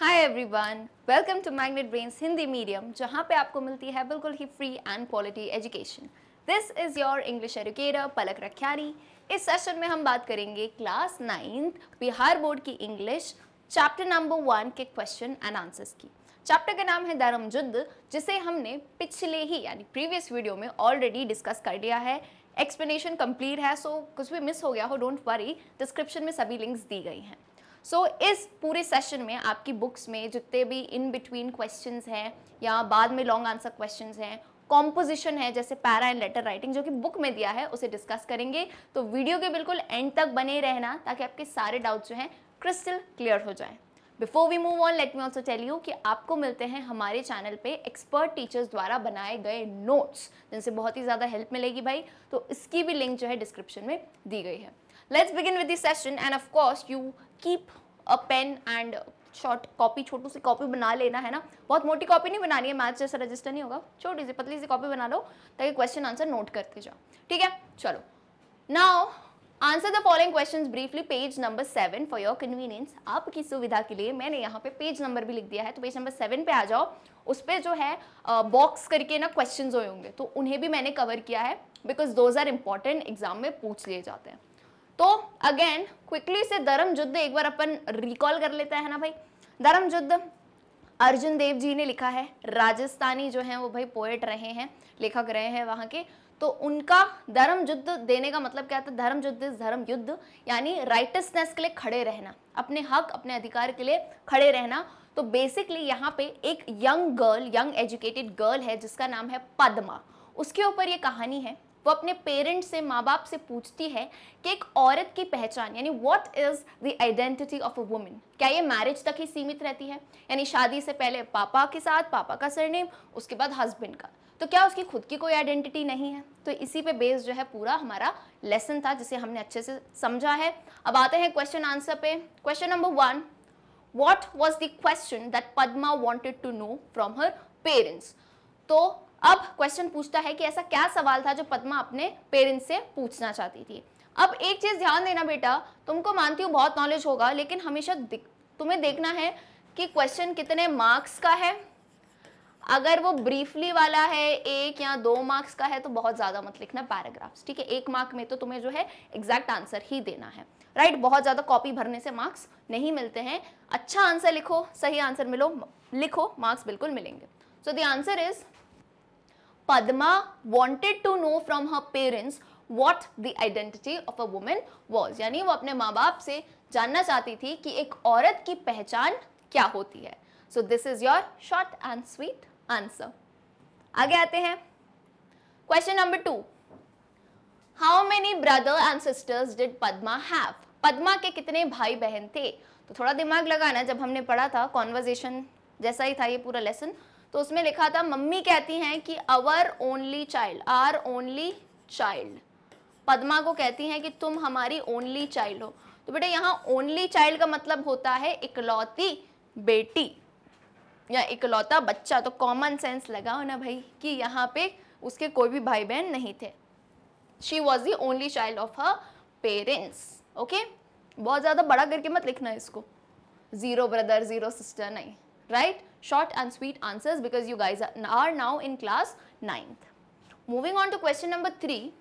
Hi everyone welcome to Magnet Brains Hindi medium जहां पे आपको मिलती है बिल्कुल ही free and quality education this is your English educator Palak Rakhyari इस सेशन में हम बात करेंगे क्लास नाइन्थ बिहार बोर्ड की इंग्लिश चैप्टर नंबर वन के क्वेश्चन एंड आंसर्स की चैप्टर का नाम है धर्म युद्ध जिसे हमने पिछले ही यानी प्रीवियस वीडियो में ऑलरेडी डिस्कस कर लिया है एक्सप्लेनेशन कंप्लीट है सो so कुछ भी मिस हो गया हो डोंट वरी डिस्क्रिप्शन में सभी लिंक्स दी गई हैं सो so, इस पूरे सेशन में आपकी बुक्स में जितने भी इन बिटवीन क्वेश्चन हैं या बाद में लॉन्ग आंसर क्वेश्चन हैं कॉम्पोजिशन है जैसे पैरा एंड लेटर राइटिंग जो कि बुक में दिया है उसे डिस्कस करेंगे तो वीडियो के बिल्कुल एंड तक बने रहना ताकि आपके सारे डाउट जो हैं क्रिस्टल क्लियर हो जाए before we move on let me also tell you कि आपको मिलते हैं हमारे चैनल पे एक्सपर्ट टीचर्स द्वारा बनाए गए नोट्स जिनसे बहुत ही ज़्यादा हेल्प मिलेगी भाई तो इसकी भी लिंक जो है डिस्क्रिप्शन में दी गई है let's begin with the session and of course you keep a pen short copy छोटू सी कॉपी बना लेना है ना बहुत मोटी कॉपी नहीं बनानी है मैथ्स जैसा रजिस्टर नहीं होगा छोटी सी पतली सी कॉपी बना लो ताकि क्वेश्चन आंसर नोट करते जाओ ठीक है चलो now answer the following question briefly page number seven for your convenience आपकी सुविधा के लिए मैंने यहाँ पे पेज नंबर भी लिख दिया है तो पेज नंबर सेवन पे आ जाओ उस पर जो है बॉक्स uh, करके ना क्वेश्चन हुए होंगे तो उन्हें भी मैंने कवर किया है because those are important exam में पूछ लिए जाते हैं तो अगेन क्विकली से धर्म युद्ध एक बार अपन रिकॉल कर लेते हैं ना भाई धर्म युद्ध अर्जुन देव जी ने लिखा है राजस्थानी जो है वो भाई पोएट रहे हैं लेखक रहे हैं वहाँ के तो उनका धर्म युद्ध देने का मतलब क्या था धर्म युद्ध धर्म युद्ध यानी राइटसनेस के लिए खड़े रहना अपने हक अपने अधिकार के लिए खड़े रहना तो बेसिकली यहाँ पे एक young girl young educated girl है जिसका नाम है पद्मा उसके ऊपर ये कहानी है वो अपने पेरेंट्स से माँ बाप से पूछती है कि एक औरत की पहचान यानी what is the identity of a women क्या ये मैरिज तक ही सीमित रहती है यानी शादी से पहले पापा के साथ पापा का सरनेम उसके बाद हस्बैंड का तो क्या उसकी खुद की कोई आइडेंटिटी नहीं है तो इसी पे बेस जो है पूरा हमारा लेसन था जिसे हमने अच्छे से समझा है अब आते हैं क्वेश्चन आंसर पे question number one what was the question that Padma wanted to know from her parents तो अब क्वेश्चन पूछता है कि ऐसा क्या सवाल था जो पद्मा अपने पेरेंट्स से पूछना चाहती थी अब एक चीज़ ध्यान देना बेटा तुमको मानती हूँ बहुत नॉलेज होगा लेकिन हमेशा तुम्हें देखना है कि क्वेश्चन कितने मार्क्स का है अगर वो ब्रीफली वाला है एक या दो मार्क्स का है तो बहुत ज़्यादा मत लिखना पैराग्राफ्स ठीक है एक मार्क में तो तुम्हें जो है एग्जैक्ट आंसर ही देना है राइट right? बहुत ज़्यादा कॉपी भरने से मार्क्स नहीं मिलते हैं अच्छा आंसर लिखो सही आंसर मिलो लिखो मार्क्स बिल्कुल मिलेंगे so the answer is Padma wanted to know from her parents what the identity of a woman was. यानी वो अपने माँ बाप से जानना चाहती थी कि एक औरत की पहचान क्या होती है so this is your short and sweet answer आगे आते हैं question number two how many brother and sisters did Padma have Padma के कितने भाई बहन थे तो थोड़ा दिमाग लगाना जब हमने पढ़ा था कॉन्वर्जेशन जैसा ही था ये पूरा लेसन तो उसमें लिखा था मम्मी कहती हैं कि our only child are only child Padma को कहती हैं कि तुम हमारी ओनली चाइल्ड हो तो बेटा यहाँ ओनली चाइल्ड का मतलब होता है इकलौती बेटी या इकलौता बच्चा तो कॉमन सेंस लगाओ ना भाई कि यहाँ पे उसके कोई भी भाई बहन नहीं थे she was the only child of her parents okay बहुत ज़्यादा बड़ा करके मत लिखना इसको ज़ीरो ब्रदर ज़ीरो सिस्टर नहीं right right? short and sweet answers because you guys are now in class 9th. Moving on to question number 3.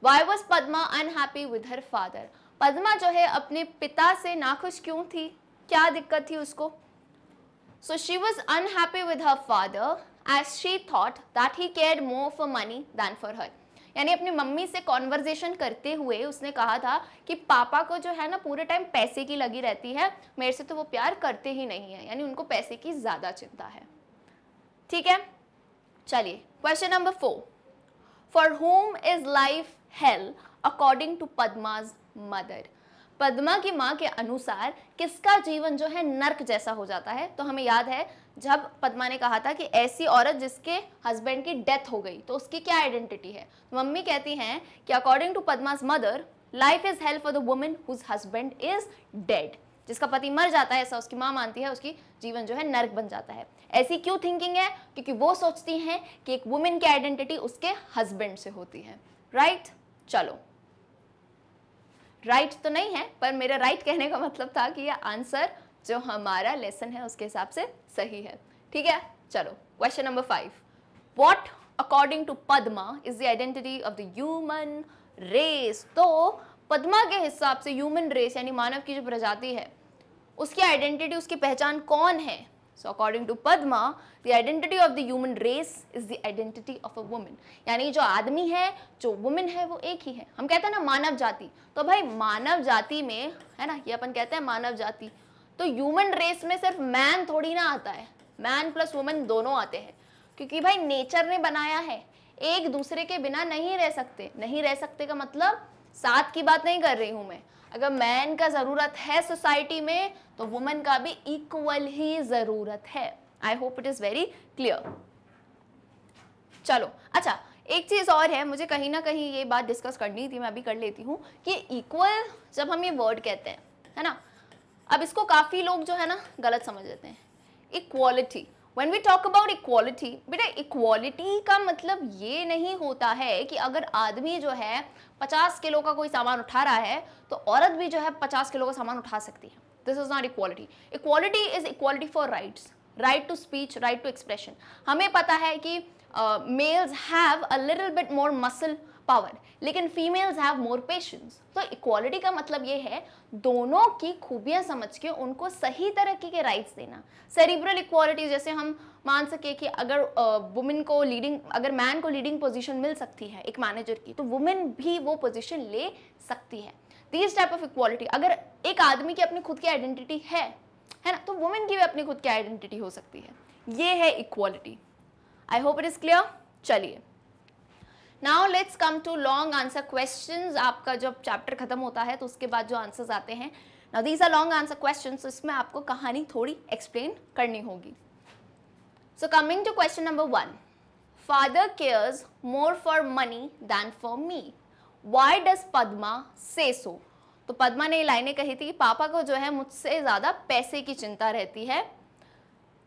Why was Padma unhappy with her father? padma jo hai apne pita se na khush kyun thi kya dikkat thi usko so she was unhappy with her father as she thought that he cared more for money than for her यानी अपनी mummy से conversation करते हुए उसने कहा था कि पापा को जो है ना पूरे टाइम पैसे की लगी रहती है मेरे से तो वो प्यार करते ही नहीं है यानी उनको पैसे की ज़्यादा चिंता है ठीक है चलिए question number four for home is life hell according to Padma's mother Padma की माँ के अनुसार किसका जीवन जो है नर्क जैसा हो जाता है तो हमें याद है जब पद्मा ने कहा था कि ऐसी औरत जिसके हस्बैंड की डेथ हो गई तो उसकी क्या आइडेंटिटी है मम्मी कहती हैं कि according to Padma's mother life is help for the women whose husband is dead जिसका पति मर जाता है ऐसा उसकी माँ मानती है उसकी जीवन जो है नर्क बन जाता है ऐसी क्यों थिंकिंग है क्योंकि वो सोचती हैं कि एक वुमेन की आइडेंटिटी उसके हस्बैंड से होती है राइट right? चलो राइट right तो नहीं है पर मेरा राइट right कहने का मतलब था कि ये आंसर जो हमारा लेसन है उसके हिसाब से सही है ठीक है चलो question number five what according to Padma is the identity of the human race तो पदमा के हिसाब से ह्यूमन रेस यानी मानव की जो प्रजाति है उसकी आइडेंटिटी उसकी पहचान कौन है so according to Padma the identity of the human race is the identity of a women यानी जो आदमी है जो वुमेन है वो एक ही है हम कहते हैं ना मानव जाति तो भाई मानव जाति में है ना ये अपन कहते हैं मानव जाति तो ह्यूमन रेस में सिर्फ मैन थोड़ी ना आता है मैन प्लस वुमेन दोनों आते हैं क्योंकि भाई नेचर ने बनाया है एक दूसरे के बिना नहीं रह सकते नहीं रह सकते का मतलब साथ की बात नहीं कर रही हूं मैं अगर मैन का ज़रूरत है सोसाइटी में तो वुमेन का भी इक्वल ही ज़रूरत है I hope it is very clear चलो अच्छा एक चीज़ और है मुझे कहीं ना कहीं ये बात डिस्कस करनी थी मैं अभी कर लेती हूँ कि इक्वल जब हम ये वर्ड कहते हैं है ना अब इसको काफ़ी लोग जो है ना गलत समझ लेते हैं equality when we talk about equality बेटा इक्वालिटी का मतलब ये नहीं होता है कि अगर आदमी जो है पचास किलो का कोई सामान उठा रहा है तो औरत भी जो है पचास किलो का सामान उठा सकती है this is not equality equality is equality for rights right to speech right to expression हमें पता है कि males have a little bit more muscle power लेकिन फीमेल्स हैव मोर पेशेंस तो इक्वालिटी का मतलब ये है दोनों की खूबियां समझ के उनको सही तरह के राइट्स देना सेरिब्रल इक्वालिटी जैसे हम मान सके कि अगर वुमेन को लीडिंग अगर मैन को लीडिंग पोजीशन मिल सकती है एक मैनेजर की तो वुमेन भी वो पोजीशन ले सकती है दीज टाइप ऑफ इक्वालिटी अगर एक आदमी की अपनी खुद की आइडेंटिटी है है ना तो वुमेन की भी अपनी खुद की आइडेंटिटी हो सकती है ये है equality I hope it is clear चलिए now let's come to long answer question आपका जब चैप्टर खत्म होता है तो उसके बाद जो आंसर्स आते हैं now these are long answer question इसमें आपको कहानी थोड़ी एक्सप्लेन करनी होगी so coming to question number one father cares more for money than for me why does Padma say so तो पदमा ने लाइने कही थी कि पापा को जो है मुझसे ज़्यादा पैसे की चिंता रहती है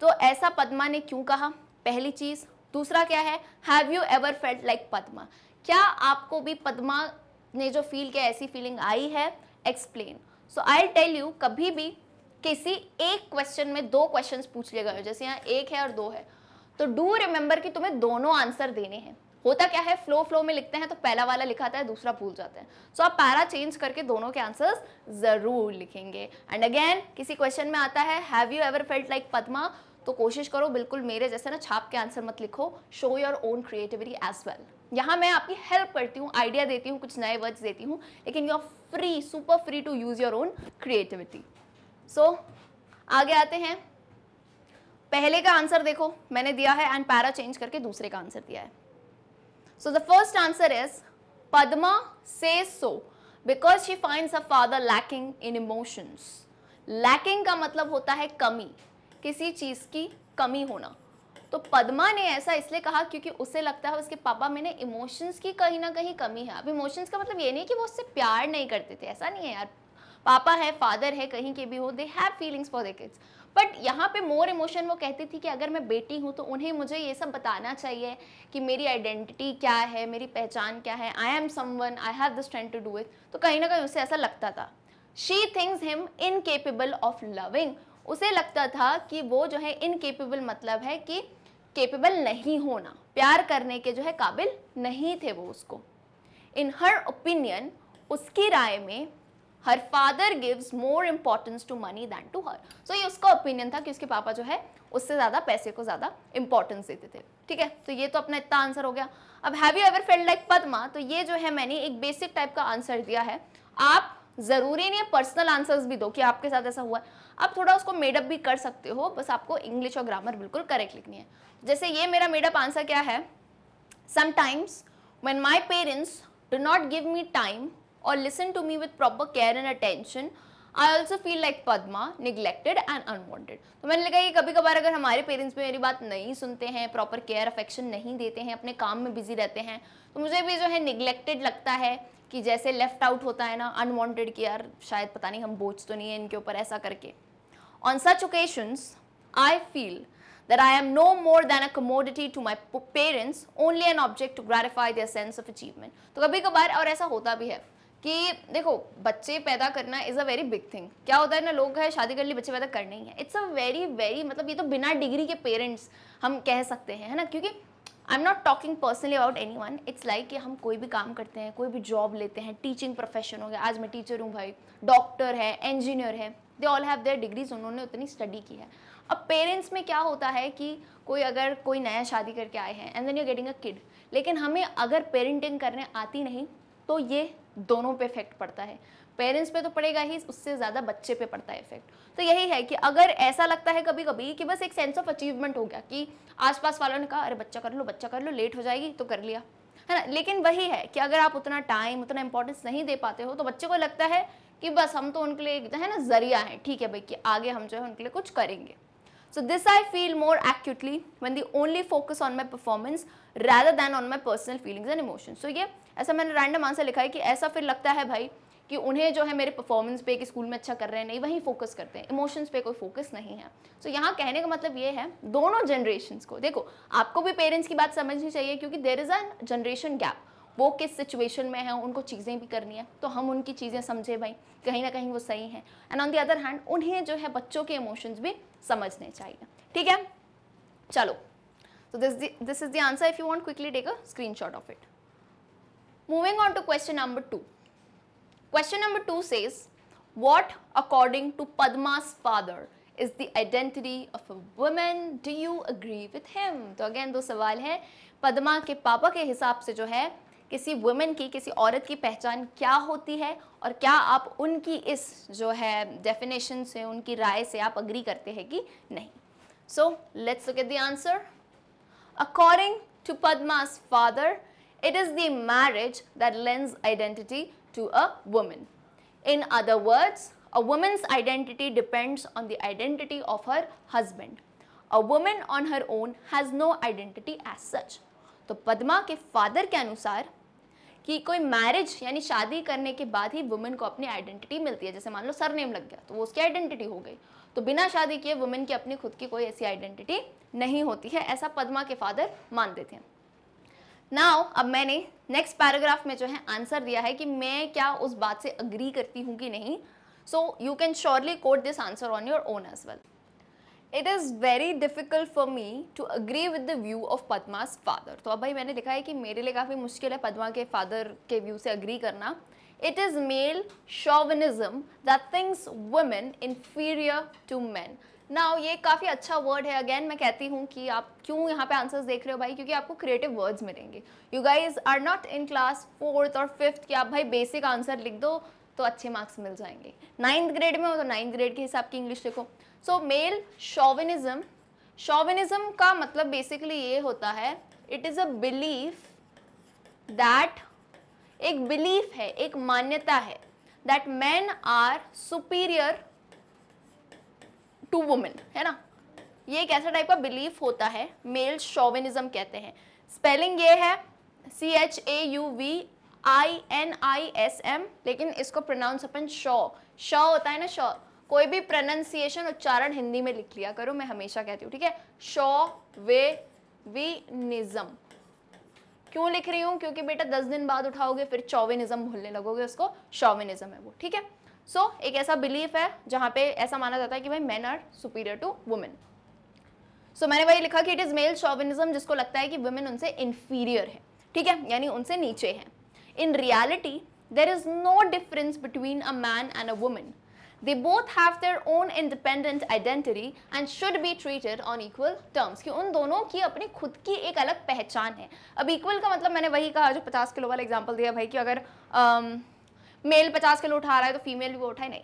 तो ऐसा पदमा ने क्यों कहा पहली चीज़ दूसरा क्या है have you ever felt like Padma क्या आपको भी पद्मा ने जो फील किया ऐसी फीलिंग आई है explain so I tell you कभी भी किसी एक क्वेश्चन में दो क्वेश्चंस पूछ लिए गए जैसे यहाँ एक है और दो है तो डू रिमेंबर कि तुम्हें दोनों आंसर देने हैं होता क्या है फ्लो फ्लो में लिखते हैं तो पहला वाला लिखाता है दूसरा भूल जाते हैं सो so, आप पैरा चेंज करके दोनों के आंसर्स ज़रूर लिखेंगे एंड अगेन किसी क्वेश्चन में आता है have you ever felt like Padma तो कोशिश करो बिल्कुल मेरे जैसे ना छाप के आंसर मत लिखो show your own creativity as well यहाँ मैं आपकी हेल्प करती हूँ आइडिया देती हूँ कुछ नए वर्ड्स देती हूँ लेकिन you are free super free to use your own creativity so आगे आते हैं पहले का आंसर देखो मैंने दिया है एंड पैरा चेंज करके दूसरे का आंसर दिया है so the first answer is Padma say so because she finds a father lacking in emotions lacking का मतलब होता है कमी किसी चीज़ की कमी होना तो पद्मा ने ऐसा इसलिए कहा क्योंकि उसे लगता है उसके पापा में ना इमोशंस की कहीं ना कहीं कमी है अब इमोशंस का मतलब ये नहीं कि वो उससे प्यार नहीं करते थे ऐसा नहीं है यार पापा है फादर है कहीं के भी हो they have feelings for the kids but यहाँ पे मोर इमोशन वो कहती थी कि अगर मैं बेटी हूँ तो उन्हें मुझे ये सब बताना चाहिए कि मेरी आइडेंटिटी क्या है मेरी पहचान क्या है I am one I have the strength to do it तो कहीं ना कहीं उसे ऐसा लगता था she thinks him incapable of loving उसे लगता था कि वो जो है इनकेपेबल मतलब है कि केपेबल नहीं होना प्यार करने के जो है काबिल नहीं थे वो उसको इन हर ओपिनियन उसकी राय में her father gives more importance to money than to her so ये उसका ओपिनियन था कि उसके पापा जो है उससे ज़्यादा पैसे को ज़्यादा इंपॉर्टेंस देते थे ठीक है तो ये तो अपना इतना आंसर हो गया अब have you ever felt like Padma तो ये जो है मैंने एक बेसिक टाइप का आंसर दिया है आप ज़रूरी नहीं है पर्सनल आंसर्स भी दो कि आपके साथ ऐसा हुआ है आप थोड़ा उसको मेडअप भी कर सकते हो बस आपको इंग्लिश और ग्रामर बिल्कुल करेक्ट लिखनी है जैसे ये मेरा मेडअप आंसर क्या है sometimes when my parents do not give me time और listen to me with proper care and attention I also feel like Padma neglected and unwanted तो मैंने लगा कि कभी कभार अगर हमारे पेरेंट्स भी मेरी बात नहीं सुनते हैं प्रॉपर केयर अफेक्शन नहीं देते हैं अपने काम में बिजी रहते हैं तो मुझे भी जो है निगलेक्टेड लगता है कि जैसे लेफ्ट आउट होता है ना अनवॉन्टेड कि यार शायद पता नहीं हम बोझ तो नहीं है इनके ऊपर ऐसा करके On such occasions, I feel that I am no more than a commodity to my parents, only an object to gratify their sense of achievement. तो कभी कभार और ऐसा होता भी है कि देखो बच्चे पैदा करना is a very big thing क्या होता है ना लोग है शादी कर ली बच्चे पैदा करने ही है इट्स अ वेरी वेरी मतलब ये तो बिना डिग्री के पेरेंट्स हम कह सकते हैं है ना क्योंकि I am not talking personally about any one it's like कि हम कोई भी काम करते हैं कोई भी जॉब लेते हैं टीचिंग प्रोफेशन हो गया आज मैं टीचर हूँ भाई डॉक्टर है इंजीनियर है they all have their degrees उन्होंने उतनी स्टडी की है अब पेरेंट्स में क्या होता है कि कोई अगर कोई नया शादी करके आए हैं and then you getting a kid लेकिन हमें अगर पेरेंटिंग करने आती नहीं तो ये दोनों पे इफेक्ट पड़ता है पेरेंट्स पे तो पड़ेगा ही उससे ज़्यादा बच्चे पे पड़ता है इफेक्ट तो यही है कि अगर ऐसा लगता है कभी कभी कि बस एक सेंस ऑफ अचीवमेंट हो गया कि आसपास वालों ने कहा अरे बच्चा कर लो बच्चा कर लो लेट हो जाएगी तो कर लिया है ना लेकिन वही है कि अगर आप उतना टाइम उतना इंपॉर्टेंस नहीं दे पाते हो तो बच्चे को लगता है कि बस हम तो उनके लिए एक है ना जरिया है ठीक है भाई कि आगे हम जो है उनके लिए कुछ करेंगे so this I feel more actually when the only focus on my performance rather than on my personal feelings and emotion so ये ऐसा मैंने रैंडम आंसर लिखा है कि ऐसा फिर लगता है भाई कि उन्हें जो है मेरे परफॉर्मेंस पे कि स्कूल में अच्छा कर रहे हैं नहीं वहीं फोकस करते हैं इमोशंस पे कोई फोकस नहीं है सो so, यहाँ कहने का मतलब ये है दोनों जनरेशन को देखो आपको भी पेरेंट्स की बात समझनी चाहिए क्योंकि there is a generation gap वो किस सिचुएशन में है उनको चीज़ें भी करनी है तो हम उनकी चीज़ें समझें भाई कहीं ना कहीं वो सही हैं and on the other hand उन्हें जो है बच्चों के इमोशंस भी समझने चाहिए ठीक है चलो so this is the answer if you want quickly take a screen of it moving on to question number two question number two says what according to Padma's father is the identity of a women do you agree with him तो again दो सवाल है पदमा के पापा के हिसाब से जो है किसी वुमेन की किसी औरत की पहचान क्या होती है और क्या आप उनकी इस जो है डेफिनेशन से उनकी राय से आप अग्री करते हैं कि नहीं so let's look at the answer according to Padma's father it is the marriage that lends identity to a women in other words a women's identity depends on the identity of her husband a women on her own has no identity as such तो पद्मा के father के अनुसार कि कोई marriage यानी शादी करने के बाद ही वुमेन को अपनी आइडेंटिटी मिलती है जैसे मान लो सर नेम लग गया तो वो उसकी आइडेंटिटी हो गई तो बिना शादी किए वुमेन की अपनी खुद की कोई ऐसी आइडेंटिटी नहीं होती है ऐसा पदमा के फादर मानते थे नाउ अब मैंने नेक्स्ट पैराग्राफ में जो है आंसर दिया है कि मैं क्या उस बात से अग्री करती हूँ कि नहीं so you can surely quote this answer on your own as well it is very difficult for me to agree with the view of Padma's father तो अब भाई मैंने लिखा है कि मेरे लिए काफ़ी मुश्किल है पदमा के फादर के व्यू से अग्री करना it is male chauvinism that thinks women inferior to man now ये काफ़ी अच्छा वर्ड है अगेन मैं कहती हूँ कि आप क्यों यहाँ पे आंसर्स देख रहे हो भाई क्योंकि आपको क्रिएटिव वर्ड्स मिलेंगे you guys are not in class fourth और फिफ्थ कि आप भाई बेसिक आंसर लिख दो तो अच्छे मार्क्स मिल जाएंगे नाइन्थ ग्रेड में हो तो नाइन्थ ग्रेड के हिसाब की इंग्लिश लिखो सो मेल शोविनिज्म शोविनिज्म का मतलब बेसिकली ये होता है it is a belief that एक बिलीफ है एक मान्यता है that man are superior to women है ना ये एक ऐसा टाइप का बिलीफ होता है मेल शोविनिज्म कहते हैं स्पेलिंग ये है C H A U V I N I S M लेकिन इसको प्रोनाउंस अपन शॉ शॉ होता है ना शॉ कोई भी प्रोनाउंसिएशन उच्चारण हिंदी में लिख लिया करो मैं हमेशा कहती हूँ ठीक है शो वे वी निज़म क्यों लिख रही हूँ क्योंकि बेटा दस दिन बाद उठाओगे फिर चौविनिज्म भूलने लगोगे उसको शॉविनिज्म है वो ठीक है सो so, एक ऐसा बिलीफ है जहाँ पे ऐसा माना जाता है कि भाई man are superior to women so मैंने वही लिखा कि इट इज़ मेल शॉविनिज्म जिसको लगता है कि वुमेन उनसे इन्फीरियर है ठीक है यानी उनसे नीचे है in reality there is no difference between a man and a women They both have their own independent identity and should be treated on equal terms कि उन दोनों की अपनी खुद की एक अलग पहचान है अब इक्वल का मतलब मैंने वही कहा जो 50 किलो वाला एग्जाम्पल दिया भाई कि अगर मेल um, 50 किलो उठा रहा है तो फीमेल भी वो उठाए नहीं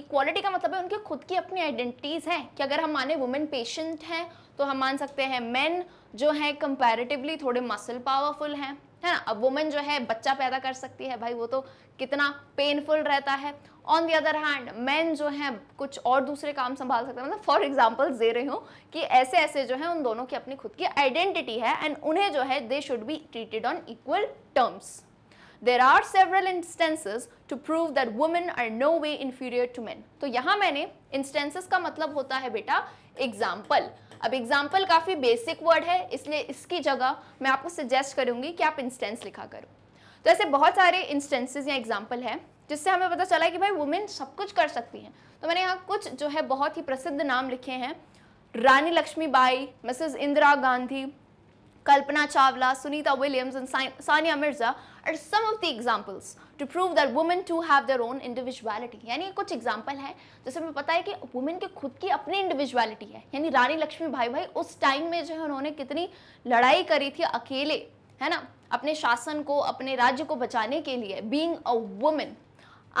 इक्वालिटी का मतलब है उनकी खुद की अपनी आइडेंटिटीज़ हैं कि अगर हम माने वुमेन पेशेंट हैं तो हम मान सकते हैं मेन जो हैं कंपैरेटिवली थोड़े मसल पावरफुल हैं है ना अब वुमेन जो है बच्चा पैदा कर सकती है भाई वो तो कितना पेनफुल रहता है on the other hand man जो है कुछ और दूसरे काम संभाल सकते हैं मतलब फॉर एग्जाम्पल दे रही हूँ कि ऐसे ऐसे जो है उन दोनों की अपनी खुद की आइडेंटिटी है एंड उन्हें जो है they should be treated on equal terms there are several instances to prove that women are no way inferior to man तो यहाँ मैंने इंस्टेंसेस का मतलब होता है बेटा एग्जाम्पल अब एग्जाम्पल काफ़ी बेसिक वर्ड है इसलिए इसकी जगह मैं आपको सजेस्ट करूंगी कि आप इंस्टेंस लिखा करो तो ऐसे बहुत सारे इंस्टेंसेज या एग्जाम्पल है जिससे हमें पता चला कि भाई वुमेन सब कुछ कर सकती हैं तो मैंने यहाँ कुछ जो है बहुत ही प्रसिद्ध नाम लिखे हैं Rani Lakshmi Bai Mrs Indira Gandhi Kalpana Chawla Sunita Williams and Sania Mirza and some of the examples to prove that women too have their own individuality यानी कुछ एग्जाम्पल हैं जैसे हमें पता है कि वुमेन के खुद की अपनी इंडिविजुअलिटी है यानी रानी लक्ष्मी भाई भाई उस टाइम में जो है उन्होंने कितनी लड़ाई करी थी अकेले है ना अपने शासन को अपने राज्य को बचाने के लिए बींग अ वुमेन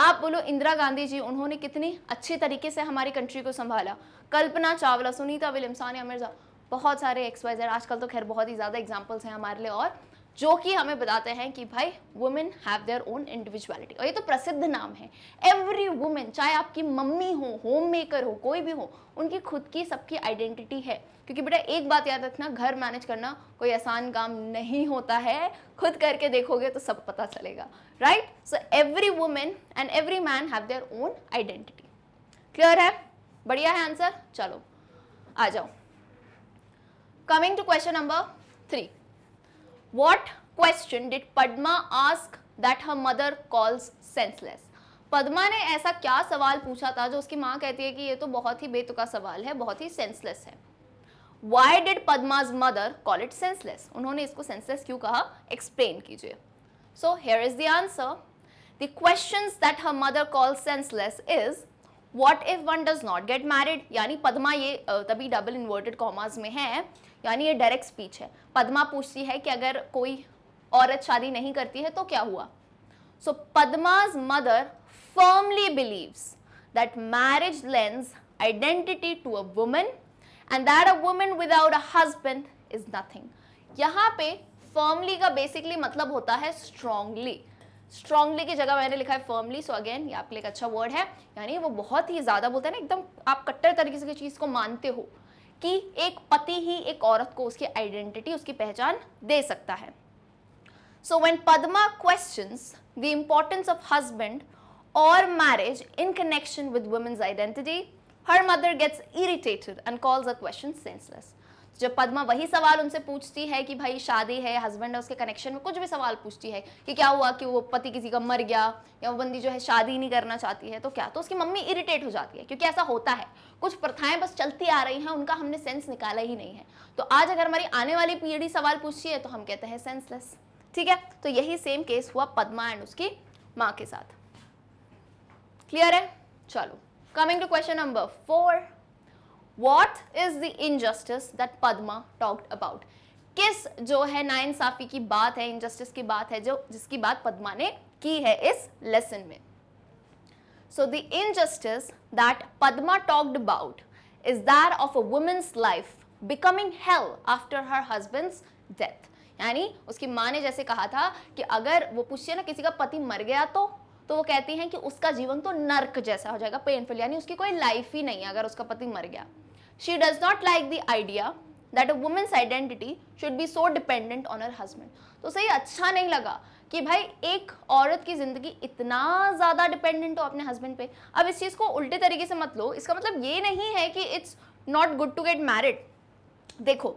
आप बोलो इंदिरा गांधी जी उन्होंने कितनी अच्छे तरीके से हमारी कंट्री को संभाला कल्पना चावला सुनीता विलियम्स सानिया मिर्जा बहुत सारे एक्सपाइजर आजकल तो खैर बहुत ही ज़्यादा एग्जाम्पल्स हैं हमारे लिए और जो कि हमें बताते हैं कि भाई women have their own individuality और ये तो प्रसिद्ध नाम है एवरी वुमेन चाहे आपकी मम्मी हो होम मेकर हो कोई भी हो उनकी खुद की सबकी आइडेंटिटी है क्योंकि बेटा एक बात याद रखना घर मैनेज करना कोई आसान काम नहीं होता है खुद करके देखोगे तो सब पता चलेगा right so every women and every man have their own identity clear है बढ़िया है आंसर चलो आ जाओ coming to question number three What question did Padma ask that her mother calls senseless? Padma ने ऐसा क्या सवाल पूछा था जो उसकी माँ कहती है कि ये तो बहुत ही बेतुका सवाल है बहुत ही सेंसलेस है why did Padma's mother call it senseless उन्होंने इसको सेंसलेस क्यों कहा एक्सप्लेन कीजिए so here is the answer the question that her mother call senseless is what if one does not get married यानी पदमा ये तभी डबल इन्वर्टेड कॉमर्स में है यानी ये डायरेक्ट स्पीच है पद्मा पूछती है कि अगर कोई औरत शादी नहीं करती है तो क्या हुआ so Padma's mother firmly believes that marriage lends identity to a women and that a women without a husband is nothing यहाँ पे फर्मली का बेसिकली मतलब होता है स्ट्रांगली स्ट्रांगली की जगह मैंने लिखा है फर्मली सो अगेन ये आपके लिए एक अच्छा वर्ड है यानी वो बहुत ही ज़्यादा बोलते हैं ना एकदम आप कट्टर तरीके से चीज़ को मानते हो कि एक पति ही एक औरत को उसकी आइडेंटिटी उसकी पहचान दे सकता है so when Padma question the importance of husband और marriage in connection with women's identity her mother gets irritated and calls a question senseless जब पद्मा वही सवाल उनसे पूछती है कि भाई शादी है हस्बैंड है उसके कनेक्शन में कुछ भी सवाल पूछती है कि क्या हुआ कि वो पति किसी का मर गया या वो बंदी जो है शादी नहीं करना चाहती है तो क्या तो उसकी मम्मी इरिटेट हो जाती है क्योंकि ऐसा होता है कुछ प्रथाएं बस चलती आ रही हैं उनका हमने सेंस निकाला ही नहीं है तो आज अगर हमारी आने वाली पीढ़ी सवाल पूछती है तो हम कहते हैं सेंसलेस ठीक है तो यही सेम केस हुआ पदमा एंड उसकी माँ के साथ क्लियर है चलो coming to question number four what is the injustice that Padma talked about किस जो है ना इंसाफी की बात है इनजस्टिस की बात है जो जिसकी बात पदमा ने की है इस लेसन में so the injustice that Padma talked about is that of a women's life becoming hell after her husband's death यानी उसकी माँ ने जैसे कहा था कि अगर वो पूछिए ना किसी का पति मर गया तो तो वो कहती हैं कि उसका जीवन तो नर्क जैसा हो जाएगा पेनफुल यानी उसकी कोई लाइफ ही नहीं है अगर उसका पति मर गया She does not like the idea that a woman's identity should be so dependent on her husband. तो सही अच्छा नहीं लगा कि भाई एक औरत की ज़िंदगी इतना ज़्यादा डिपेंडेंट हो अपने हस्बैंड पे अब इस चीज़ को उल्टे तरीके से मत लो इसका मतलब ये नहीं है कि it's not good to get married देखो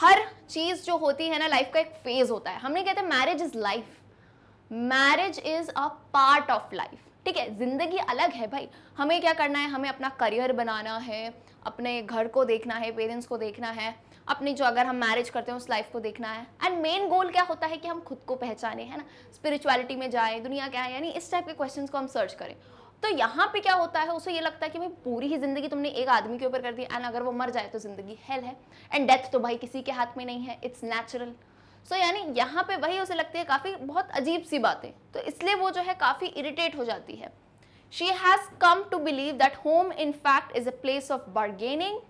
हर चीज़ जो होती है ना लाइफ का एक फेज़ होता है हमने कहते हैं marriage is life marriage is a part of life ठीक है ज़िंदगी अलग है भाई हमें क्या करना है हमें अपना करियर बनाना है अपने घर को देखना है पेरेंट्स को देखना है अपनी जो अगर हम मैरिज करते हैं उस लाइफ को देखना है एंड मेन गोल क्या होता है कि हम खुद को पहचाने है ना स्पिरिचुअलिटी में जाए दुनिया क्या है यानी इस टाइप के क्वेश्चन को हम सर्च करें तो यहाँ पे क्या होता है उसे ये लगता है कि भाई पूरी ही जिंदगी तुमने एक आदमी के ऊपर कर दी एंड अगर वो मर जाए तो जिंदगी हेल है एंड डेथ तो भाई किसी के हाथ में नहीं है इट्स नेचुरल सो यानी यहाँ पे वही उसे लगती है काफ़ी बहुत अजीब सी बातें तो इसलिए वो जो है काफ़ी इरिटेट हो जाती है She has come to believe that home, in fact, is a place of bargaining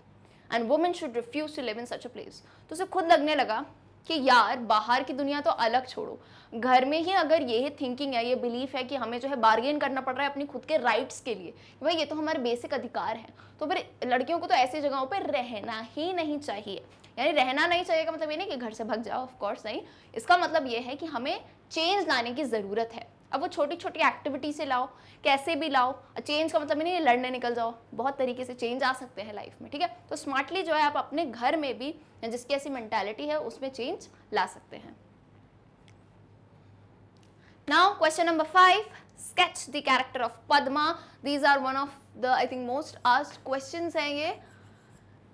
and women should refuse to live in such a place. तो उसे खुद लगने लगा कि यार बाहर की दुनिया तो अलग छोड़ो घर में ही अगर ये थिंकिंग है ये बिलीफ है कि हमें जो है बार्गेन करना पड़ रहा है अपनी खुद के राइट्स के लिए भाई ये तो हमारे बेसिक अधिकार हैं तो फिर लड़कियों को तो ऐसी जगहों पर रहना ही नहीं चाहिए यानी रहना नहीं चाहिए का मतलब ये नहीं कि घर से भग जाओ ऑफकोर्स नहीं इसका मतलब ये है कि हमें चेंज लाने की ज़रूरत है अब वो छोटी छोटी एक्टिविटी से लाओ कैसे भी लाओ चेंज का मतलब नहीं लड़ने निकल जाओ बहुत तरीके से चेंज आ सकते हैं लाइफ में ठीक है तो स्मार्टली जो है आप अपने घर में भी जिसकी ऐसी मेंटेलिटी है उसमें चेंज ला सकते हैं now question number five sketch the character of Padma. These are one of the I think most asked question हैं ये.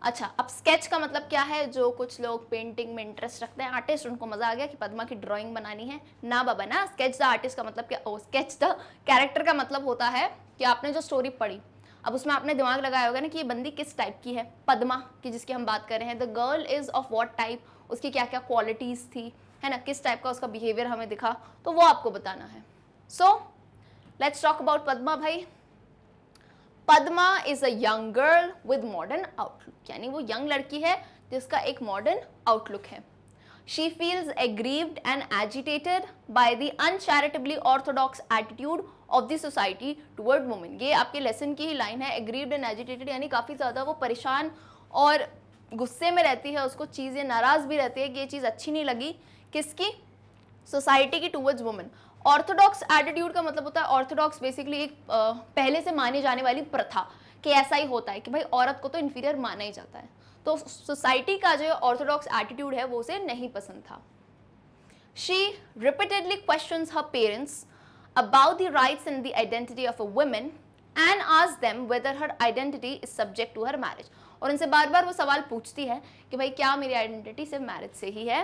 अच्छा अब स्केच का मतलब क्या है जो कुछ लोग पेंटिंग में इंटरेस्ट रखते हैं आर्टिस्ट उनको मजा आ गया कि पद्मा की ड्राइंग बनानी है ना बाबा ना स्केच द आर्टिस्ट का मतलब क्या ओ स्केच द कैरेक्टर का मतलब होता है कि आपने जो स्टोरी पढ़ी अब उसमें आपने दिमाग लगाया होगा ना कि ये बंदी किस टाइप की है पद्मा की जिसकी हम बात कर रहे हैं the girl is of what type उसकी क्या क्या क्वालिटीज़ थी है ना किस टाइप का उसका बिहेवियर हमें दिखा तो वो आपको बताना है so let's talk about Padma भाई Padma is a young girl with modern outlook यानी वो यंग लड़की है जिसका एक मॉडर्न आउटलुक है she feels aggrieved and agitated by the uncharitably orthodox attitude of the society toward women ये आपके लेसन की ही लाइन है aggrieved and agitated यानी काफ़ी ज़्यादा वो परेशान और गुस्से में रहती है उसको चीज़ें नाराज़ भी रहती है कि ये चीज़ अच्छी नहीं लगी किसकी सोसाइटी की टूवर्ड्स वुमेन ऑर्थोडॉक्स एटीट्यूड का मतलब होता है ऑर्थोडॉक्स बेसिकली एक पहले से माने जाने वाली प्रथा कि ऐसा ही होता है कि भाई औरत को तो इन्फीरियर माना ही जाता है तो सोसाइटी का जो ऑर्थोडॉक्स एटीट्यूड है वो उसे नहीं पसंद था she repeatedly question her parents about the rights and the identity of a women and आज them whether her identity is subject to her marriage और इनसे बार बार वो सवाल पूछती है कि भाई क्या मेरी आइडेंटिटी सिर्फ मैरिज से ही है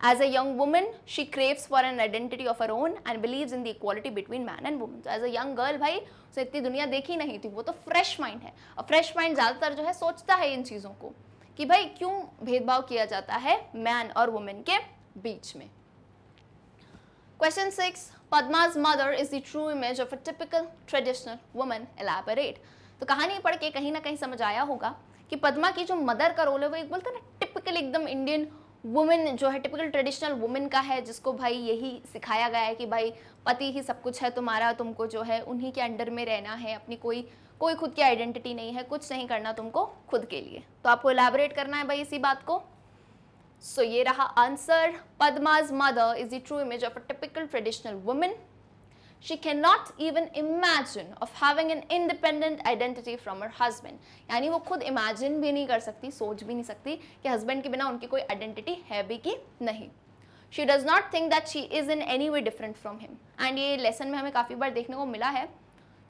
As a young woman, she craves for an identity of her own and believes in the equality between man and woman. So as a young girl भाई उसे इतनी दुनिया देखी नहीं थी वो तो फ्रेश माइंड है और फ्रेश माइंड ज़्यादातर जो है सोचता है इन चीज़ों को कि भाई क्यों भेदभाव किया जाता है man और woman के बीच में Question 6. Padma's mother is the true image of a typical traditional woman. Elaborate. तो कहानी पढ़ के कहीं ना कहीं समझ आया होगा कि पद्मा की जो मदर का रोल है वो एक बोलते हैं ना टिपिकल एकदम इंडियन वुमेन जो है टिपिकल ट्रेडिशनल वुमेन का है जिसको भाई यही सिखाया गया है कि भाई पति ही सब कुछ है तुम्हारा तुमको जो है उन्हीं के अंडर में रहना है अपनी कोई कोई खुद की आइडेंटिटी नहीं है कुछ नहीं करना तुमको खुद के लिए तो आपको एलैबोरेट करना है भाई इसी बात को सो so, ये रहा answer Padma's mother is the true image of a typical traditional women she cannot even imagine of having an independent identity from her husband यानी वो खुद imagine भी नहीं कर सकती सोच भी नहीं सकती कि husband के बिना उनकी कोई identity है भी कि नहीं she does not think that she is in any way different from him and ये lesson में हमें काफ़ी बार देखने को मिला है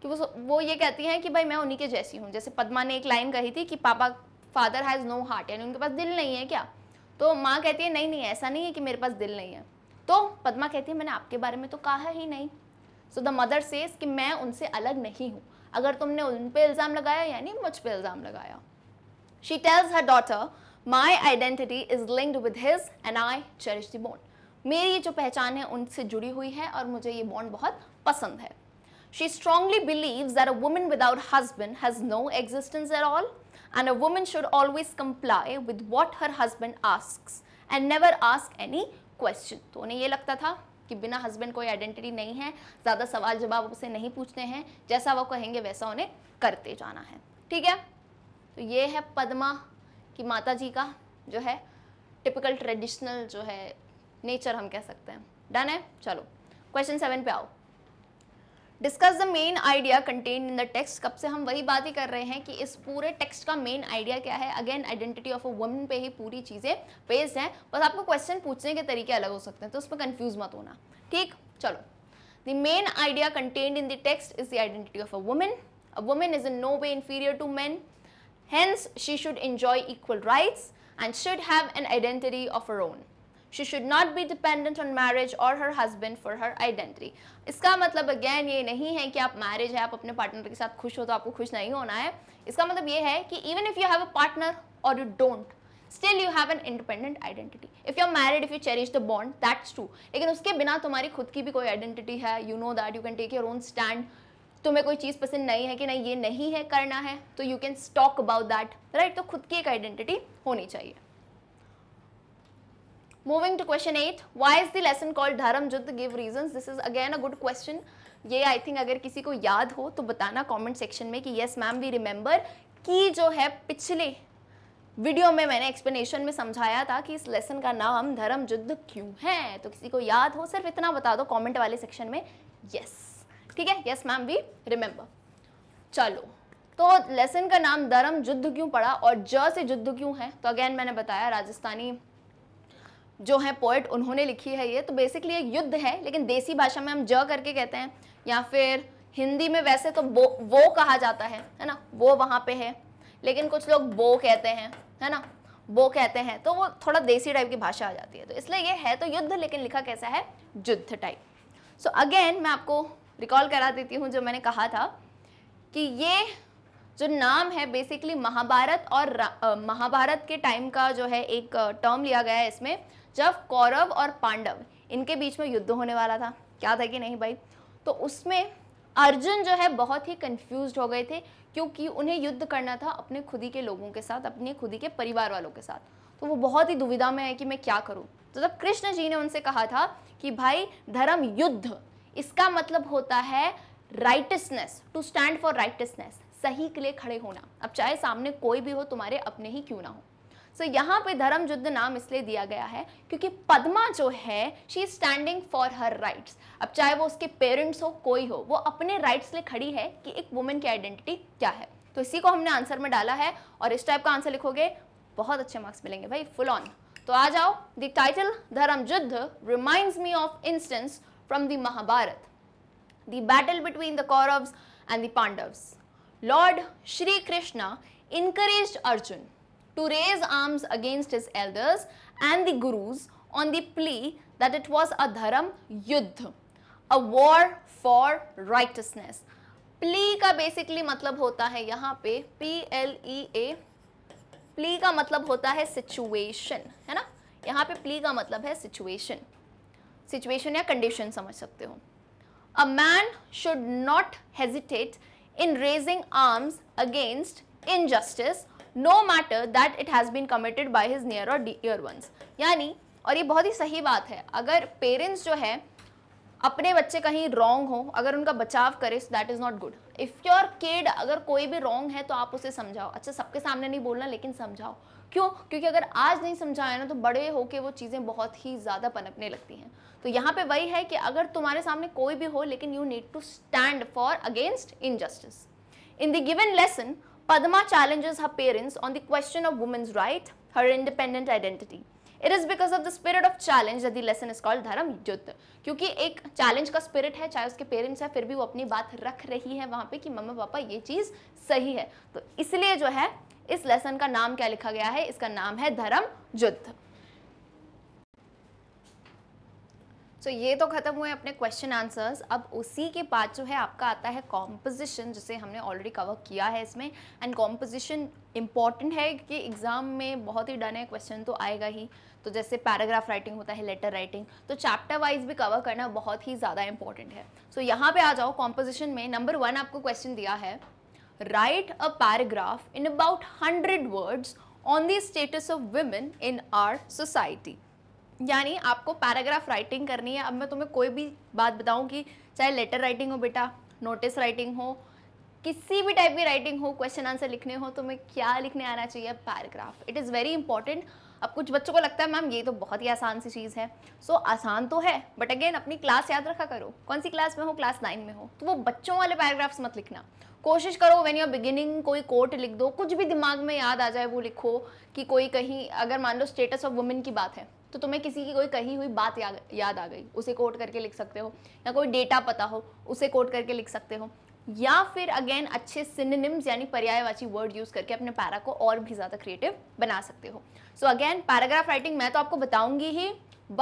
कि वो वो ये कहती हैं कि भाई मैं उन्हीं के जैसी हूँ जैसे पद्मा ने एक लाइन कही थी कि पापा फादर हैज़ नो हार्ट यानी उनके पास दिल नहीं है क्या तो माँ कहती है नहीं नहीं ऐसा नहीं है कि मेरे पास दिल नहीं है तो पद्मा कहती है मैंने आपके बारे में तो कहा ही नहीं सो द मदर सेज कि मैं उनसे अलग नहीं हूँ अगर तुमने उन पे इल्ज़ाम लगाया यानी मुझ पे इल्ज़ाम लगाया she tells her daughter my identity is linked with his and I cherish the bond मेरी जो पहचान है उनसे जुड़ी हुई है और मुझे ये बॉन्ड बहुत पसंद है she strongly believe that a woman without husband has no existence at all and a woman should always comply with what her husband ask and never ask any question तो उन्हें ये लगता था कि बिना हस्बैंड कोई आइडेंटिटी नहीं है ज़्यादा सवाल जवाब उसे नहीं पूछते हैं जैसा वो कहेंगे वैसा उन्हें करते जाना है ठीक है तो ये है पद्मा की माता जी का जो है टिपिकल ट्रेडिशनल जो है नेचर हम कह सकते हैं डन है चलो क्वेश्चन सेवन पे आओ discuss the main idea contain in the text कब से हम वही बात ही कर रहे हैं कि इस पूरे टेक्स्ट का मेन आइडिया क्या है again identity of a woman पे ही पूरी चीज़ें बेस्ड हैं बस आपको क्वेश्चन पूछने के तरीके अलग हो सकते हैं तो उस पर कन्फ्यूज मत होना ठीक चलो the main idea contain in the text is the identity of a women a woman is in no way inferior to man hence she should enjoy equal rights and should have an identity of her own she should not be dependent on marriage और her husband for her identity इसका मतलब again ये नहीं है कि आप marriage है आप अपने पार्टनर के साथ खुश हो तो आपको खुश नहीं होना है इसका मतलब ये है कि even if you have a partner और you don't still you have an independent identity if you are married if you cherish the bond that's true लेकिन उसके बिना तुम्हारी खुद की भी कोई आइडेंटिटी है you know that you can take your own stand तुम्हें कोई चीज़ पसंद नहीं है कि नहीं ये नहीं है करना है तो you can talk about that right तो खुद की एक आइडेंटिटी होनी चाहिए moving to question eight why is the lesson called Dharma Yuddha give reason this is again a good question ये आई थिंक अगर किसी को याद हो तो बताना कॉमेंट सेक्शन में कि येस मैम वी रिमेंबर कि जो है पिछले वीडियो में मैंने एक्सप्लेनेशन में समझाया था कि इस लेसन का नाम धर्म युद्ध क्यों है तो किसी को याद हो सिर्फ इतना बता दो कमेंट वाले सेक्शन में यस ठीक है यस मैम वी रिमेंबर चलो तो लेसन का नाम धर्म युद्ध क्यों पड़ा और ज से युद्ध क्यों है तो अगेन मैंने बताया राजस्थानी जो है पोइट उन्होंने लिखी है ये तो बेसिकली ये युद्ध है लेकिन देसी भाषा में हम ज करके कहते हैं या फिर हिंदी में वैसे तो वो वो कहा जाता है है ना वो वहाँ पे है लेकिन कुछ लोग वो कहते हैं है ना वो कहते हैं तो वो थोड़ा देसी टाइप की भाषा आ जाती है तो इसलिए ये है तो युद्ध लेकिन लिखा कैसा है युद्ध टाइप सो अगेन मैं आपको रिकॉल करा देती हूँ जो मैंने कहा था कि ये जो नाम है बेसिकली महाभारत और महाभारत के टाइम का जो है एक टर्म लिया गया है इसमें जब कौरव और पांडव इनके बीच में युद्ध होने वाला था क्या था कि नहीं भाई तो उसमें अर्जुन जो है बहुत ही कंफ्यूज हो गए थे क्योंकि उन्हें युद्ध करना था अपने खुद ही के लोगों के साथ अपने खुद ही के परिवार वालों के साथ तो वो बहुत ही दुविधा में है कि मैं क्या करूँ तो जब कृष्ण जी ने उनसे कहा था कि भाई धर्म युद्ध इसका मतलब होता है righteousness to stand for righteousness सही के लिए खड़े होना अब चाहे सामने कोई भी हो तुम्हारे अपने ही क्यों ना हो सो so, यहाँ पे धर्म युद्ध नाम इसलिए दिया गया है क्योंकि पद्मा जो है she is standing for her rights अब चाहे वो उसके पेरेंट्स हो कोई हो वो अपने राइट्स लिए खड़ी है कि एक वुमेन की आइडेंटिटी क्या है तो इसी को हमने आंसर में डाला है और इस टाइप का आंसर लिखोगे बहुत अच्छे मार्क्स मिलेंगे भाई फुल ऑन तो आ जाओ the title Dharma Yuddha remind me of instance from the Mahabharata the battle between the Kauravas and the Pandavas Lord Shri Krishna encouraged Arjun to raise arms against his elders and the gurus on the plea that it was a dharam yuddh, a war for righteousness. Plea का basically मतलब होता है यहाँ पे P L E A plea का मतलब होता है सिचुएशन है ना यहाँ पे प्ली का मतलब है सिचुएशन सिचुएशन या कंडीशन समझ सकते हो a man should not hesitate in raising arms against injustice no matter that it has been committed by his near or dear ones yani aur ye bahut hi sahi baat hai agar parents jo hai अपने बच्चे कहीं wrong हो अगर उनका बचाव करे so that is not good if your kid अगर कोई भी रॉन्ग है तो आप उसे समझाओ अच्छा सबके सामने नहीं बोलना लेकिन समझाओ क्यों क्योंकि अगर आज नहीं समझाया ना तो बड़े होके वो चीज़ें बहुत ही ज़्यादा पनपने लगती हैं तो यहाँ पे वही है कि अगर तुम्हारे सामने कोई भी हो लेकिन you need to stand for against injustice in the given lesson Padma challenges her parents on the question of women's right her independent identity it is because of the spirit of challenge the lesson is called Dharma Yuddha क्योंकि एक challenge का spirit है चाहे उसके parents है फिर भी वो अपनी बात रख रही है वहां पे कि मम्मा पापा ये चीज़ सही है तो इसलिए जो है इस लेसन का नाम क्या लिखा गया है इसका नाम है धर्म युद्ध तो ये तो खत्म हुए अपने क्वेश्चन आंसर्स अब उसी के बाद जो है आपका आता है कॉम्पोजिशन जिसे हमने ऑलरेडी कवर किया है इसमें एंड कॉम्पोजिशन इंपॉर्टेंट है कि एग्जाम में बहुत ही डन है क्वेश्चन तो आएगा ही तो जैसे पैराग्राफ राइटिंग होता है लेटर राइटिंग तो चैप्टर वाइज भी कवर करना बहुत ही ज़्यादा इंपॉर्टेंट है सो so, यहाँ पे आ जाओ कॉम्पोजिशन में नंबर वन आपको क्वेश्चन दिया है write a paragraph in about 100 words on the status of women in our society. यानी आपको पैराग्राफ राइटिंग करनी है अब मैं तुम्हें कोई भी बात बताऊं कि चाहे लेटर राइटिंग हो बेटा नोटिस राइटिंग हो किसी भी टाइप की राइटिंग हो क्वेश्चन आंसर लिखने हो तो मैं क्या लिखने आना चाहिए paragraph it is very important अब कुछ बच्चों को लगता है मैम ये तो बहुत ही आसान सी चीज़ है सो so, आसान तो है बट अगेन अपनी क्लास याद रखा करो कौन सी क्लास में हो क्लास नाइन में हो तो वो बच्चों वाले पैराग्राफ्स मत लिखना कोशिश करो वेन यूर बिगिनिंग कोई कोट लिख दो कुछ भी दिमाग में याद आ जाए वो लिखो कि कोई कहीं अगर मान लो स्टेटस ऑफ वुमेन की बात है तो तुम्हें किसी की कोई कही हुई बात याद याद आ गई उसे कोट करके लिख सकते हो या कोई डेटा पता हो उसे कोट करके लिख सकते हो या फिर अगेन अच्छे सिनेनिम्स यानी पर्यायवाची वर्ड यूज़ करके अपने पैरा को और भी ज़्यादा क्रिएटिव बना सकते हो सो अगेन पैराग्राफ राइटिंग मैं तो आपको बताऊंगी ही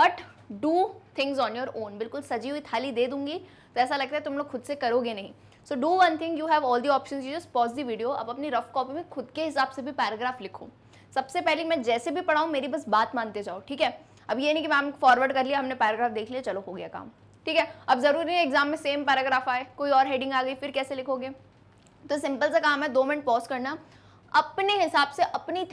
but do things on your own बिल्कुल सजी हुई थाली दे दूंगी तो ऐसा लगता है तुम लोग खुद से करोगे नहीं so do one thing you have all the option you just pause the video अब अपनी रफ कॉपी में खुद के हिसाब से भी पैराग्राफ लिखो सबसे पहले मैं जैसे भी पढ़ाऊँ मेरी बस बात मानते जाओ ठीक है अब ये नहीं कि मैम फॉरवर्ड कर लिया हमने पैराग्राफ देख लिया चलो हो गया काम ठीक है अब ज़रूरी है एग्जाम में सेम पैराग्राफ आए कोई और हेडिंग आ गई फिर कैसे लिखोगे तो सिंपल सा काम है दो मिनट पॉज करना अपने हिसाब से अपनी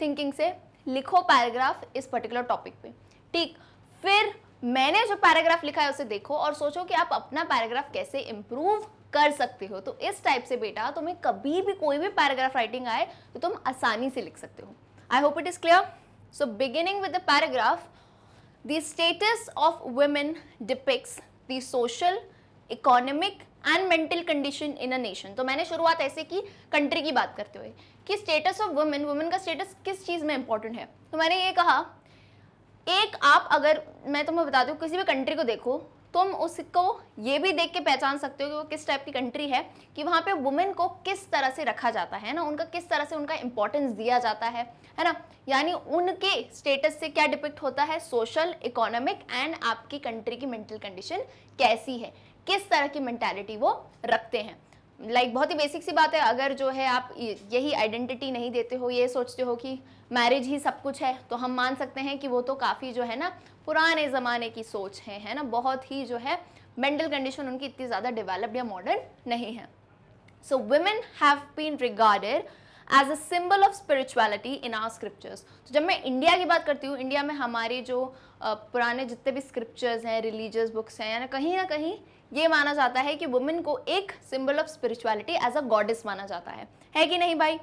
थिंकिंग से लिखो पैराग्राफ इस पर्टिकुलर टॉपिक पे ठीक फिर मैंने जो पैराग्राफ लिखा है उसे देखो और सोचो कि आप अपना पैराग्राफ कैसे इम्प्रूव कर सकते हो तो इस टाइप से बेटा तुम्हें कभी भी कोई भी पैराग्राफ राइटिंग आए तो तुम आसानी से लिख सकते हो I hope it is clear so beginning with the paragraph the status of women depicts the social economic and mental condition in a nation तो मैंने शुरुआत ऐसे की कंट्री की बात करते हुए कि स्टेटस ऑफ वुमेन वुमेन का स्टेटस किस चीज़ में इंपॉर्टेंट है तो मैंने ये कहा एक आप अगर मैं तुम्हें बता दूँ किसी भी कंट्री को देखो तुम उसको ये भी देख के पहचान सकते हो कि वो किस टाइप की कंट्री है कि वहाँ पे वुमेन को किस तरह से रखा जाता है ना उनका किस तरह से उनका इम्पोर्टेंस दिया जाता है है ना यानी उनके स्टेटस से क्या डिपिक्ट होता है सोशल इकोनॉमिक एंड आपकी कंट्री की मेंटल कंडीशन कैसी है किस तरह की मैंटेलिटी वो रखते हैं लाइक like, बहुत ही बेसिक सी बात है अगर जो है आप यही आइडेंटिटी नहीं देते हो ये सोचते हो कि मैरिज ही सब कुछ है तो हम मान सकते हैं कि वो तो काफ़ी जो है ना पुराने ज़माने की सोच है है ना बहुत ही जो है मेंटल कंडीशन उनकी इतनी ज़्यादा डेवलप्ड या मॉडर्न नहीं है so women have been regarded as a symbol of spirituality in our scriptures तो जब मैं इंडिया की बात करती हूँ इंडिया में हमारे जो पुराने जितने भी स्क्रिप्चर्स हैं रिलीजियस बुक्स हैं या कहीं ना कहीं ये माना जाता है कि वुमेन को एक symbol of spirituality as a goddess माना जाता है है कि नहीं भाई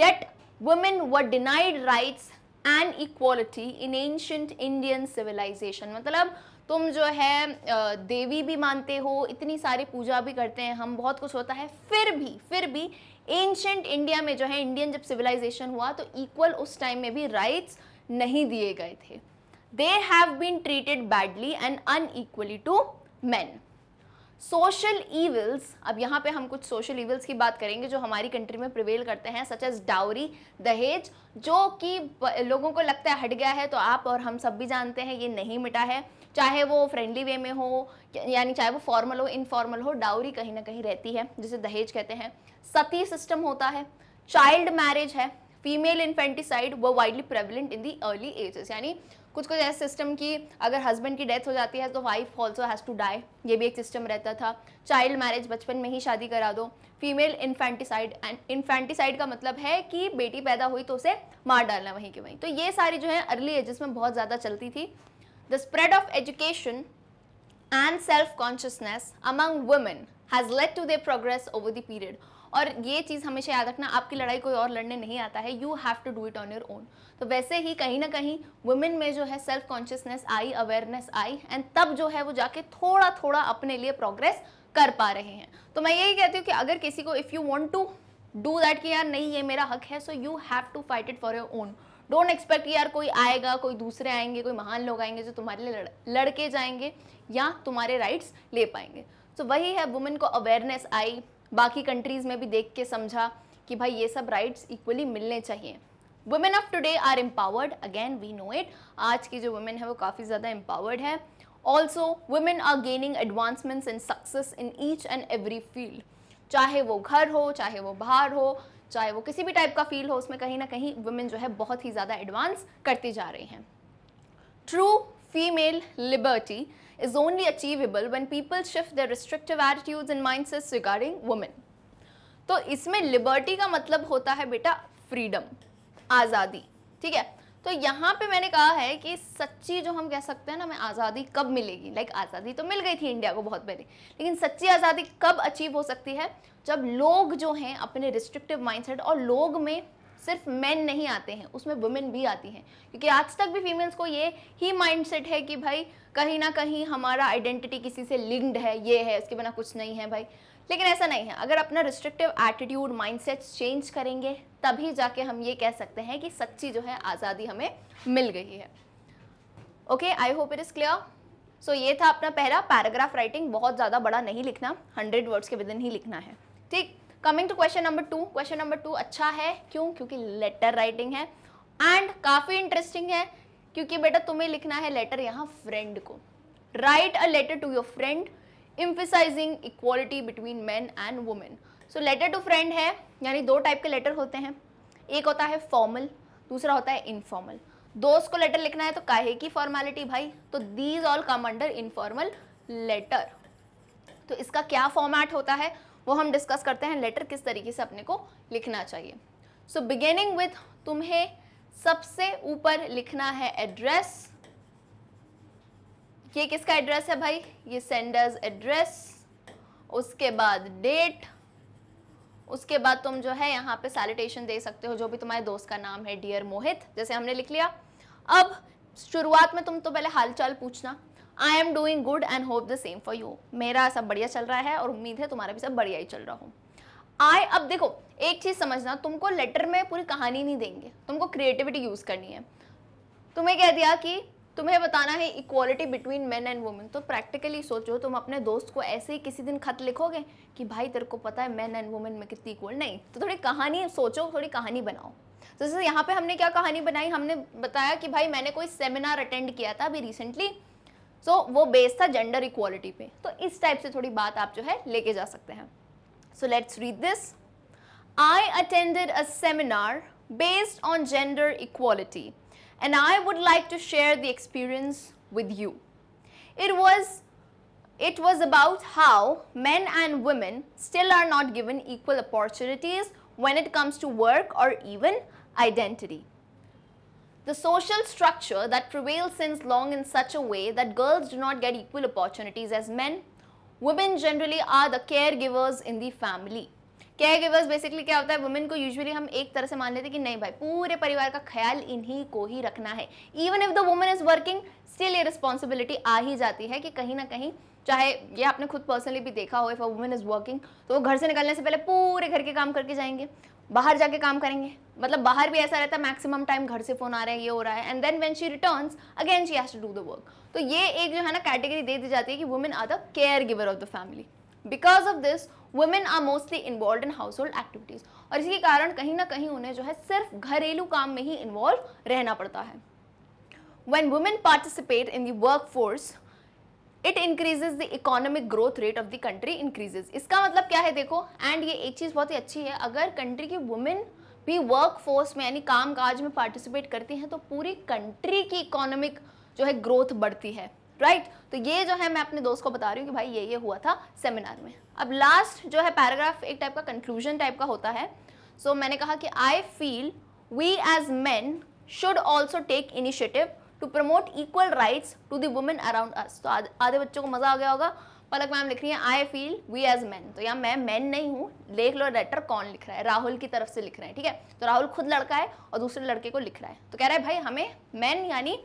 yet women were denied rights and equality in ancient Indian civilization मतलब तुम जो है देवी भी मानते हो इतनी सारी पूजा भी करते हैं हम बहुत कुछ होता है फिर भी फिर भी एंशंट इंडिया में जो है इंडियन जब सिविलाइजेशन हुआ तो इक्वल उस टाइम में भी राइट्स नहीं दिए गए थे they have been treated badly and unequally to man social evils अब यहाँ पे हम कुछ सोशल ईविल्स की बात करेंगे जो हमारी कंट्री में प्रिवेल करते हैं सच एज डाउरी दहेज जो कि लोगों को लगता है हट गया है तो आप और हम सब भी जानते हैं ये नहीं मिटा है चाहे वो फ्रेंडली वे में हो यानी चाहे वो फॉर्मल हो इनफॉर्मल हो डाउरी कहीं ना कहीं रहती है जिसे दहेज कहते हैं सती सिस्टम होता है चाइल्ड मैरिज है फीमेल इन्फेंटिसाइड वो widely prevalent in the early ages यानी कुछ कुछ ऐसे सिस्टम की अगर हस्बैंड की डेथ हो जाती है तो wife also has to die ये भी एक सिस्टम रहता था चाइल्ड मैरिज बचपन में ही शादी करा दो फीमेल इन्फेंटिसाइड एंड इन्फेंटिसाइड का मतलब है कि बेटी पैदा हुई तो उसे मार डालना वहीं के वहीं तो ये सारी जो है अर्ली एजेस में बहुत ज़्यादा चलती थी the spread of education and self consciousness among women has led to their progress over the period और ये चीज़ हमेशा याद रखना आपकी लड़ाई कोई और लड़ने नहीं आता है you have to do it on your own तो वैसे ही कहीं ना कहीं वुमेन में जो है सेल्फ कॉन्शियसनेस आई अवेयरनेस आई एंड तब जो है वो जाके थोड़ा थोड़ा अपने लिए प्रोग्रेस कर पा रहे हैं तो मैं यही कहती हूँ कि अगर किसी को if you want to do that कि यार नहीं ये मेरा हक है so you have to fight it for your own don't expect यार कोई आएगा कोई दूसरे आएंगे कोई महान लोग आएंगे जो तुम्हारे लिए लड़, लड़के जाएंगे या तुम्हारे राइट्स ले पाएंगे तो so, वही है वुमेन को अवेयरनेस आई बाकी कंट्रीज़ में भी देख के समझा कि भाई ये सब राइट्स इक्वली मिलने चाहिए women of today are empowered again we know it आज की जो वुमेन है वो काफ़ी ज़्यादा एम्पावर्ड है also women are gaining advancements and success in each and every field चाहे वो घर हो चाहे वो बाहर हो चाहे वो किसी भी टाइप का फील्ड हो उसमें कहीं ना कहीं वुमेन जो है बहुत ही ज़्यादा एडवांस करती जा रही हैं true female liberty is only achievable when people shift their restrictive attitudes and mindsets regarding women. तो इसमें लिबर्टी का मतलब होता है बेटा फ्रीडम आज़ादी ठीक है तो यहाँ पे मैंने कहा है कि सच्ची जो हम कह सकते हैं ना हमें आज़ादी कब मिलेगी लाइक like, आज़ादी तो मिल गई थी इंडिया को बहुत पहले लेकिन सच्ची आज़ादी कब अचीव हो सकती है जब लोग जो हैं अपने रिस्ट्रिक्टिव माइंडसेट और लोग में सिर्फ मेन नहीं आते हैं उसमें वुमेन भी आती हैं क्योंकि आज तक भी फीमेल्स को ये ही माइंडसेट है कि भाई कहीं ना कहीं हमारा आइडेंटिटी किसी से लिंक्ड है ये है इसके बिना कुछ नहीं है भाई लेकिन ऐसा नहीं है अगर अपना रिस्ट्रिक्टिव एटीट्यूड माइंडसेट चेंज करेंगे तभी जाके हम ये कह सकते हैं कि सच्ची जो है आज़ादी हमें मिल गई है okay I hope it is clear so ये था अपना पहला पैराग्राफ राइटिंग बहुत ज़्यादा बड़ा नहीं लिखना हंड्रेड वर्ड्स के विदिन ही लिखना है ठीक coming to question number two question number two अच्छा है क्यों क्योंकि लेटर राइटिंग है एंड काफ़ी इंटरेस्टिंग है क्योंकि बेटा तुम्हें लिखना है लेटर यहाँ फ्रेंड को write a letter to your friend emphasizing equality between man and women so letter to friend है यानी दो टाइप के लेटर होते हैं एक होता है फॉर्मल दूसरा होता है इनफॉर्मल दोस्त को लेटर लिखना है तो काहे की फॉर्मेलिटी भाई तो these all come under informal letter तो इसका क्या फॉर्मेट होता है वो हम डिस्कस करते हैं लेटर किस तरीके से अपने को लिखना चाहिए सो बिगेनिंग विथ तुम्हें सबसे ऊपर लिखना है एड्रेस ये किसका एड्रेस है भाई ये सेंडर्स एड्रेस उसके बाद डेट उसके बाद तुम जो है यहाँ पे सैलिटेशन दे सकते हो जो भी तुम्हारे दोस्त का नाम है डियर मोहित जैसे हमने लिख लिया अब शुरुआत में तुम तो पहले हालचाल पूछना I am doing good and hope the same for you मेरा सब बढ़िया चल रहा है और उम्मीद है तुम्हारा भी सब बढ़िया ही चल रहा हो आई अब देखो एक चीज़ समझना तुमको लेटर में पूरी कहानी नहीं देंगे तुमको क्रिएटिविटी यूज़ करनी है तुम्हें कह दिया कि तुम्हें बताना है equality between man and women तो प्रैक्टिकली सोचो तुम अपने दोस्त को ऐसे ही किसी दिन खत लिखोगे कि भाई तेरे को पता है मैन एंड वुमेन में कितनी इक्वल नहीं तो थोड़ी कहानी सोचो थोड़ी कहानी बनाओ तो जैसे यहाँ पे हमने क्या कहानी बनाई हमने बताया कि भाई मैंने कोई सेमिनार अटेंड किया था अभी रिसेंटली सो so, वो बेस था जेंडर इक्वालिटी पे तो इस टाइप से थोड़ी बात आप जो है लेके जा सकते हैं so let's read this I attended a seminar based on gender equality and I would like to share the experience with you it was it was about how man and women still are not given equal opportunities when it comes to work और even identity The social structure that prevails since long in such a way that girls do not get equal opportunities as men. Women generally are the caregivers in the family. Care basically क्या होता है women को usually हम एक तरह से मान लेते हैं कि नहीं भाई पूरे परिवार का ख्याल इन्हीं को ही रखना है even if the women is working still ये रिस्पॉन्सिबिलिटी आ ही जाती है कि कहीं ना कहीं चाहे ये आपने खुद पर्सनली भी देखा हो if a women is working तो वो घर से निकलने से पहले पूरे घर के काम करके जाएंगे बाहर जाके काम करेंगे मतलब बाहर भी ऐसा रहता है मैक्सिमम टाइम घर से फोन आ रहा है ये हो रहा है and then when she returns again she has to do the work तो ये एक जो है ना कैटेगरी दे दी जाती है कि women are the caregiver of the family because of this women are mostly involve in household activities और इसके कारण कहीं ना कहीं उन्हें जो है सिर्फ घरेलू काम में ही इन्वॉल्व रहना पड़ता है when women participate in the force it increases the economic growth rate of the country increases इसका मतलब क्या है देखो एंड ये एक चीज़ बहुत ही अच्छी है अगर कंट्री की वुमेन भी वर्क फोर्स में यानी काम काज में पार्टिसिपेट करती हैं तो पूरी कंट्री की इकोनॉमिक जो है ग्रोथ बढ़ती है राइट right? तो ये जो है मैं अपने दोस्त को बता रही हूँ कि भाई ये ये हुआ था सेमिनार में अब लास्ट जो है पैराग्राफ एक टाइप का कंक्लूजन टाइप का होता है सो so, मैंने कहा कि I feel we as man should also take initiative to promote equal rights to the women around us तो आधे बच्चों को मजा आ गया होगा पलक मैम लिख रही है I feel we as man तो यहाँ मैं मैन नहीं हूँ लेख लो लेटर कौन लिख रहा है राहुल की तरफ से लिख रहे हैं ठीक है थीके? तो राहुल खुद लड़का है और दूसरे लड़के को लिख रहा है तो कह रहा है भाई हमें मैन यानी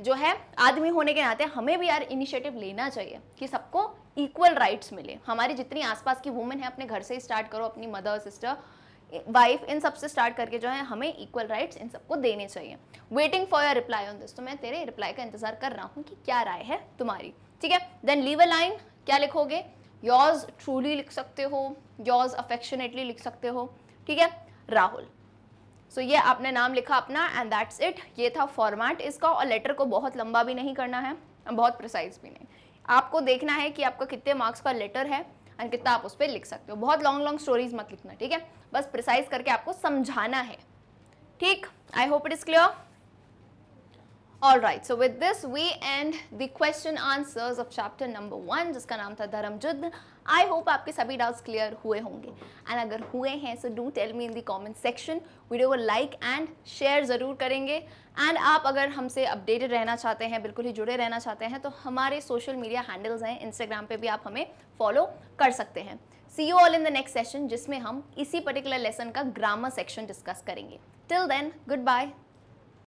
जो है आदमी होने के नाते हमें भी यार इनिशिएटिव लेना चाहिए कि सबको इक्वल राइट्स मिले हमारी जितनी आसपास की वुमेन है अपने घर से ही स्टार्ट करो अपनी मदर सिस्टर वाइफ इन सबसे स्टार्ट करके जो है हमें इक्वल राइट्स इन सबको देने चाहिए waiting for your reply on this तो मैं तेरे रिप्लाई का इंतजार कर रहा हूँ कि क्या राय है तुम्हारी ठीक है देन लीव अ लाइन क्या लिखोगे योर्स ट्रूली लिख सकते हो योर्स अफेक्शनेटली लिख सकते हो ठीक है राहुल सो so, ये आपने नाम लिखा अपना एंड दैट्स इट ये था फॉर्मेट इसका और लेटर को बहुत लंबा भी नहीं करना है बहुत प्रिसाइज भी नहीं आपको देखना है कि आपका कितने मार्क्स का लेटर है एंड कितना आप उस पर लिख सकते हो बहुत लॉन्ग लॉन्ग स्टोरीज मत लिखना ठीक है बस प्रिसाइज करके आपको समझाना है ठीक I hope it is clear all right so with this we end the question answers of chapter number one जिसका नाम था धर्म युद्ध आई होप आपके सभी डाउट्स क्लियर हुए होंगे एंड अगर हुए हैं so do tell me in the comment section video को लाइक एंड शेयर ज़रूर करेंगे एंड आप अगर हमसे अपडेटेड रहना चाहते हैं बिल्कुल ही जुड़े रहना चाहते हैं तो हमारे सोशल मीडिया हैंडल्स हैं इंस्टाग्राम पे भी आप हमें फॉलो कर सकते हैं see you all in the next session जिसमें हम इसी पर्टिकुलर लेसन का ग्रामर सेक्शन डिस्कस करेंगे टिल देन गुड बाय